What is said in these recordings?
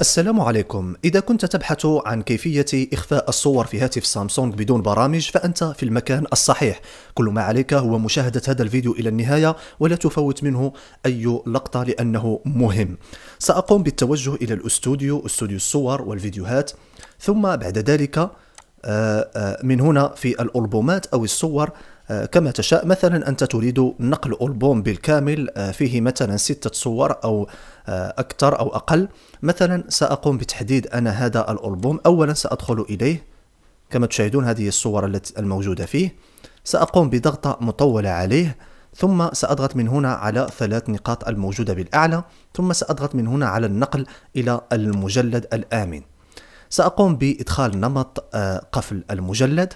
السلام عليكم إذا كنت تبحث عن كيفية إخفاء الصور في هاتف سامسونج بدون برامج فأنت في المكان الصحيح كل ما عليك هو مشاهدة هذا الفيديو إلى النهاية ولا تفوت منه أي لقطة لأنه مهم سأقوم بالتوجه إلى الأستوديو أستوديو الصور والفيديوهات ثم بعد ذلك آه، آه، من هنا في الألبومات أو الصور آه، كما تشاء مثلا أنت تريد نقل ألبوم بالكامل آه، فيه مثلا ستة صور أو آه، أكثر أو أقل مثلا سأقوم بتحديد أنا هذا الألبوم أولا سأدخل إليه كما تشاهدون هذه الصور التي الموجودة فيه سأقوم بضغطة مطولة عليه ثم سأضغط من هنا على ثلاث نقاط الموجودة بالأعلى ثم سأضغط من هنا على النقل إلى المجلد الآمن سأقوم بإدخال نمط قفل المجلد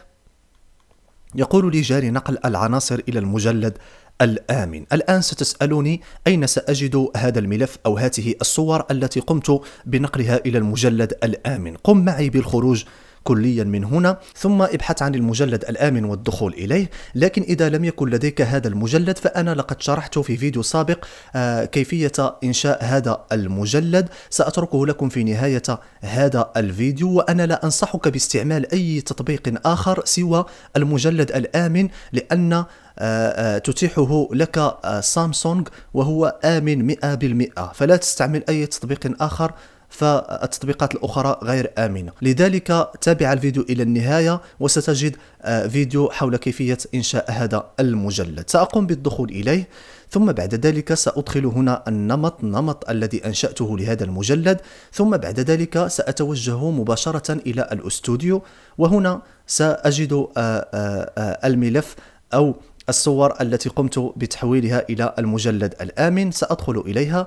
يقول لي جاري نقل العناصر إلى المجلد الآمن الآن ستسألني أين سأجد هذا الملف أو هاته الصور التي قمت بنقلها إلى المجلد الآمن قم معي بالخروج كليا من هنا ثم ابحث عن المجلد الآمن والدخول إليه لكن إذا لم يكن لديك هذا المجلد فأنا لقد شرحت في فيديو سابق آه، كيفية إنشاء هذا المجلد سأتركه لكم في نهاية هذا الفيديو وأنا لا أنصحك باستعمال أي تطبيق آخر سوى المجلد الآمن لأن آه، آه، تتيحه لك سامسونج وهو آمن 100% فلا تستعمل أي تطبيق آخر فالتطبيقات الأخرى غير آمنة لذلك تابع الفيديو إلى النهاية وستجد آه، فيديو حول كيفية إنشاء هذا المجلد سأقوم بالدخول إليه ثم بعد ذلك سأدخل هنا النمط نمط الذي أنشأته لهذا المجلد ثم بعد ذلك سأتوجه مباشرة إلى الأستوديو وهنا سأجد آه، آه، الملف أو الصور التي قمت بتحويلها إلى المجلد الآمن سأدخل إليها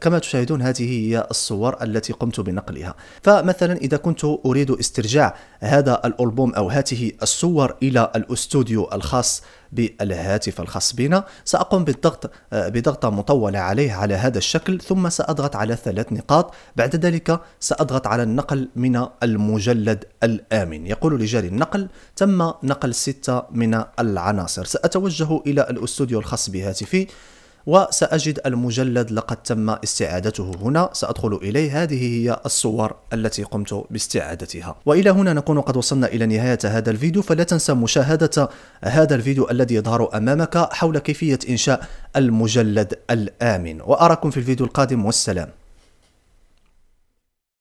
كما تشاهدون هذه هي الصور التي قمت بنقلها فمثلا إذا كنت أريد استرجاع هذا الألبوم أو هذه الصور إلى الأستوديو الخاص بالهاتف الخاص بنا سأقوم بالضغط بضغطة مطولة عليه على هذا الشكل ثم سأضغط على ثلاث نقاط بعد ذلك سأضغط على النقل من المجلد الآمن يقول لي النقل تم نقل ستة من العناصر سأتوجه إلى الأستوديو الخاص بهاتفي وسأجد المجلد لقد تم استعادته هنا سأدخل إليه هذه هي الصور التي قمت باستعادتها وإلى هنا نكون قد وصلنا إلى نهاية هذا الفيديو فلا تنسى مشاهدة هذا الفيديو الذي يظهر أمامك حول كيفية إنشاء المجلد الآمن وأراكم في الفيديو القادم والسلام